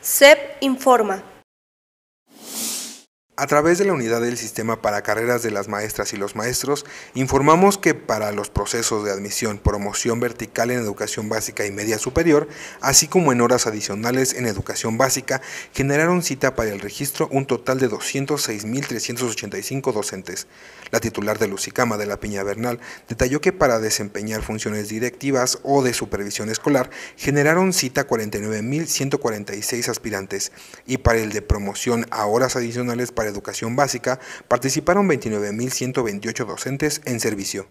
SEP informa. A través de la unidad del sistema para carreras de las maestras y los maestros, informamos que para los procesos de admisión, promoción vertical en educación básica y media superior, así como en horas adicionales en educación básica, generaron cita para el registro un total de 206.385 docentes. La titular de Lucicama de la Piña Bernal detalló que para desempeñar funciones directivas o de supervisión escolar, generaron cita 49.146 aspirantes y para el de promoción a horas adicionales para educación básica participaron 29.128 docentes en servicio.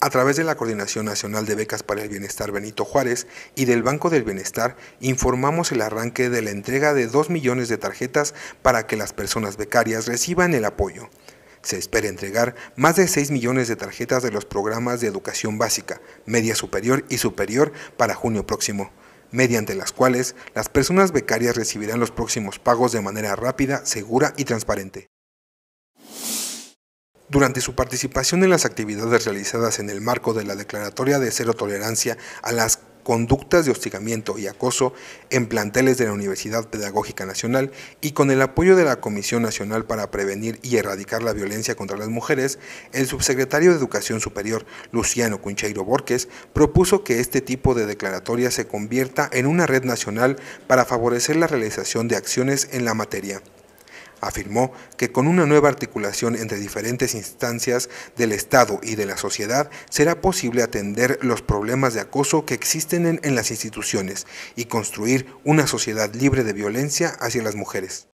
A través de la Coordinación Nacional de Becas para el Bienestar Benito Juárez y del Banco del Bienestar, informamos el arranque de la entrega de 2 millones de tarjetas para que las personas becarias reciban el apoyo. Se espera entregar más de 6 millones de tarjetas de los programas de educación básica, media superior y superior para junio próximo mediante las cuales las personas becarias recibirán los próximos pagos de manera rápida, segura y transparente. Durante su participación en las actividades realizadas en el marco de la Declaratoria de Cero Tolerancia a las conductas de hostigamiento y acoso en planteles de la Universidad Pedagógica Nacional y con el apoyo de la Comisión Nacional para Prevenir y Erradicar la Violencia contra las Mujeres, el subsecretario de Educación Superior, Luciano Cuncheiro Borges, propuso que este tipo de declaratoria se convierta en una red nacional para favorecer la realización de acciones en la materia. Afirmó que con una nueva articulación entre diferentes instancias del Estado y de la sociedad será posible atender los problemas de acoso que existen en, las instituciones y construir una sociedad libre de violencia hacia las mujeres.